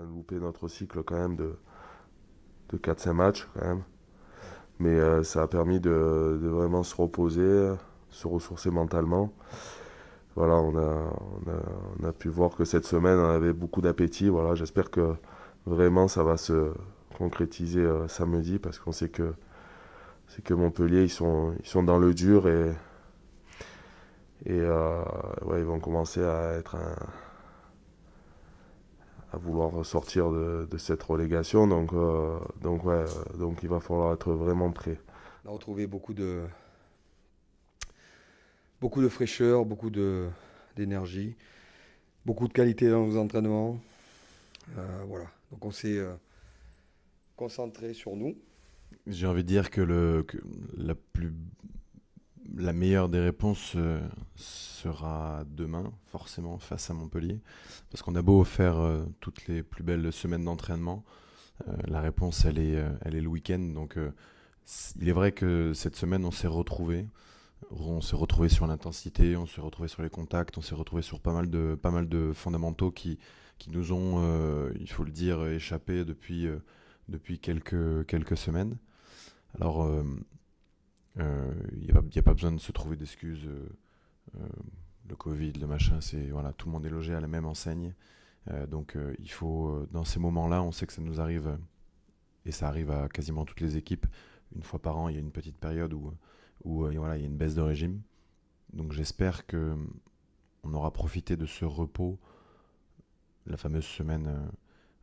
a loupé notre cycle quand même de, de 4-5 matchs quand même. Mais euh, ça a permis de, vraiment se reposer, se ressourcer mentalement. Voilà, on a, on a, pu voir que cette semaine, on avait beaucoup d'appétit. Voilà, j'espère que vraiment ça va se concrétiser euh, samedi parce qu'on sait que c'est que Montpellier ils sont ils sont dans le dur et et euh, ils vont commencer à être un, à vouloir sortir de, cette relégation. Donc, euh, donc, ouais, donc il va falloir être vraiment prêt. On a retrouvé beaucoup de, beaucoup de fraîcheur, beaucoup d'énergie, beaucoup de qualité dans nos entraînements. Euh, voilà. Donc on s'est euh, concentré sur nous. J'ai envie de dire que, le, que la plus la meilleure des réponses euh, sera demain, forcément, face à Montpellier. Parce qu'on a beau faire euh, toutes les plus belles semaines d'entraînement. Euh, la réponse, elle est, elle est le week-end. Donc, il est vrai que cette semaine, on s'est retrouvés. On s'est retrouvé sur l'intensité, on s'est retrouvé sur les contacts, on s'est retrouvé sur pas mal de, pas mal de fondamentaux qui, nous ont, il faut le dire, échappé depuis, depuis quelques, quelques semaines. Alors, il euh, n'y a, pas besoin de se trouver d'excuses. Euh, euh, le Covid, le machin, c'est voilà, tout le monde est logé à la même enseigne. donc il faut, dans ces moments-là, on sait que ça nous arrive, et ça arrive à quasiment toutes les équipes. Une fois par an, il y a une petite période où, où voilà, il y a une baisse de régime. Donc j'espère que on aura profité de ce repos, la fameuse semaine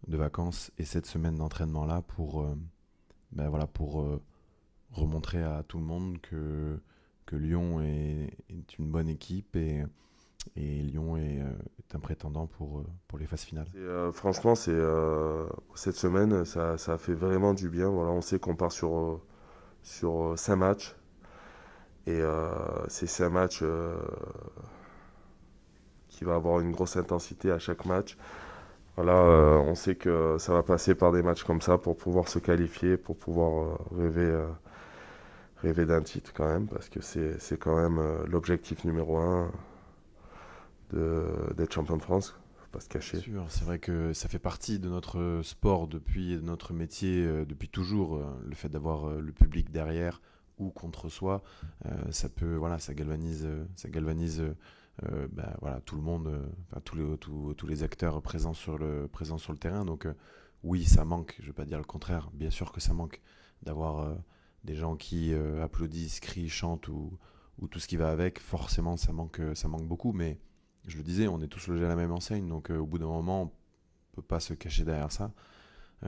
de vacances et cette semaine d'entraînement là pour, ben voilà, pour remontrer à tout le monde que, que Lyon est, une bonne équipe et, Lyon euh, est, un prétendant pour, euh, pour les phases finales. Euh, franchement, c'est cette semaine, ça, ça, fait vraiment du bien. Voilà, on sait qu'on part sur, sur 5 matchs. Et euh, c'est 5 matchs qui va avoir une grosse intensité à chaque match. Voilà, on sait que ça va passer par des matchs comme ça pour pouvoir se qualifier, pour pouvoir rêver rêver d'un titre quand même, parce que c'est quand même euh, l'objectif numéro un d'être champion de France. Faut pas se cacher. C'est vrai que ça fait partie de notre euh, sport depuis de notre métier euh, depuis toujours. le fait d'avoir le public derrière ou contre soi, ça peut voilà, ça galvanise, ça galvanise bah, voilà, tout le monde, tous, les, tous les acteurs présents sur le, présents sur le terrain. Donc oui, ça manque, je ne vais pas dire le contraire, bien sûr que ça manque d'avoir des gens qui euh, applaudissent, crient, chantent ou, tout ce qui va avec, forcément ça manque, euh, ça manque beaucoup. Mais je le disais, on est tous logés à la même enseigne, donc euh, au bout d'un moment, on peut pas se cacher derrière ça. au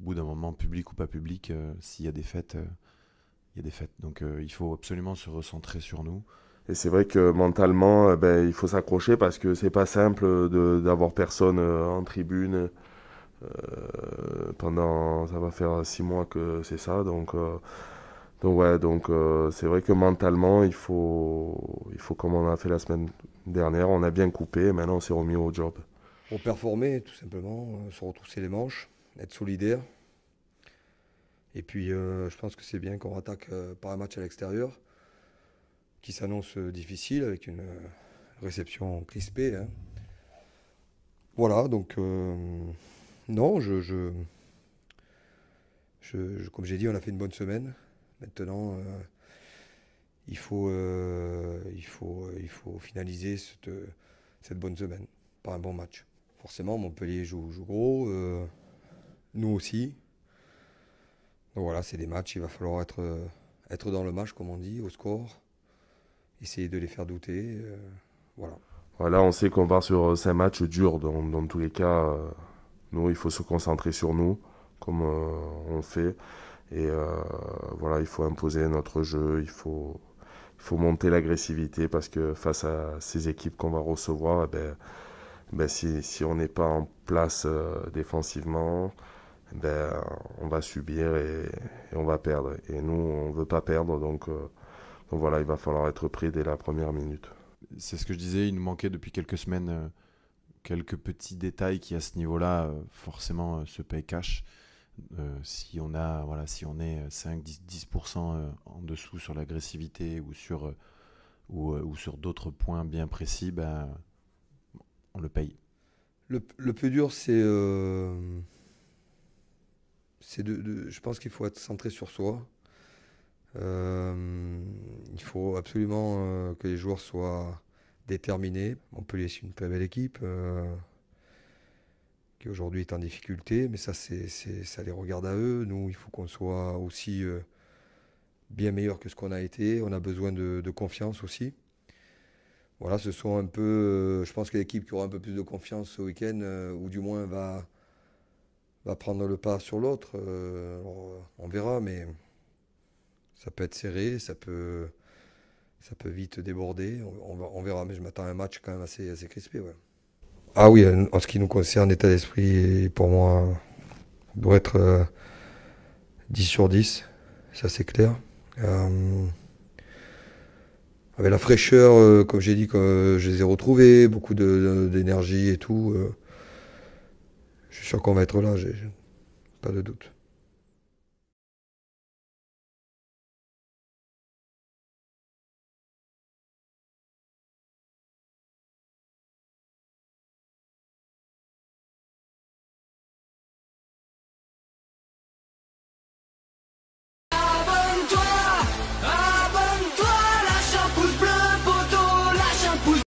bout d'un moment, public ou pas public, s'il y a des fêtes, il y a des fêtes. Donc il faut absolument se recentrer sur nous. Et c'est vrai que mentalement, ben, il faut s'accrocher parce que c'est pas simple d'avoir personne en tribune euh, pendant, ça va faire six mois que c'est ça, donc. Euh, donc ouais, donc euh, c'est vrai que mentalement il faut, il faut comme on a fait la semaine dernière, on a bien coupé, maintenant on s'est remis au job. Pour performer tout simplement, se retrousser les manches, être solidaire, et puis, je pense que c'est bien qu'on attaque par un match à l'extérieur, qui s'annonce difficile, avec une réception crispée. Hein. Voilà, donc non, je, comme j'ai dit, on a fait une bonne semaine. Maintenant, euh, il, faut, euh, il, faut, il faut finaliser cette, cette, bonne semaine par un bon match. Forcément, Montpellier joue, gros, euh, nous aussi. Donc voilà, c'est des matchs, il va falloir être, être dans le match, comme on dit, au score, essayer de les faire douter. voilà. Voilà, on sait qu'on part sur 5 matchs durs dans tous les cas. Nous, il faut se concentrer sur nous, comme euh, on fait. Et euh, voilà, il faut imposer notre jeu, il faut, il faut monter l'agressivité parce que face à ces équipes qu'on va recevoir, eh ben, ben si, si, on n'est pas en place euh, défensivement, eh ben, on va subir et, on va perdre. Et nous, on ne veut pas perdre, donc, donc, voilà, il va falloir être pris dès la première minute. C'est ce que je disais, il nous manquait depuis quelques semaines quelques petits détails qui à ce niveau-là euh, forcément euh, se payent cash. Euh, si on a voilà si on est 5 10, 10% en dessous sur l'agressivité ou sur ou, sur d'autres points bien précis ben on le paye le, le plus dur c'est c'est de, je pense qu'il faut être centré sur soi il faut absolument que les joueurs soient on peut laisser une très belle équipe euh, qui aujourd'hui est en difficulté, mais ça, c'est, ça les regarde à eux. Nous, il faut qu'on soit aussi euh, bien meilleur que ce qu'on a été. On a besoin de, confiance aussi. Voilà, ce sont un peu. Euh, je pense que l'équipe qui aura un peu plus de confiance ce week-end, ou du moins va, va prendre le pas sur l'autre, on verra, mais ça peut être serré, ça peut ça peut vite déborder. On, verra, mais je m'attends à un match quand même assez, assez crispé. Ah oui, euh, en ce qui nous concerne, l'état d'esprit, pour moi, doit être 10 euh, sur 10, ça c'est clair. Euh, avec la fraîcheur, comme j'ai dit, que je les ai retrouvés, beaucoup d'énergie et tout. je suis sûr qu'on va être là, pas de doute.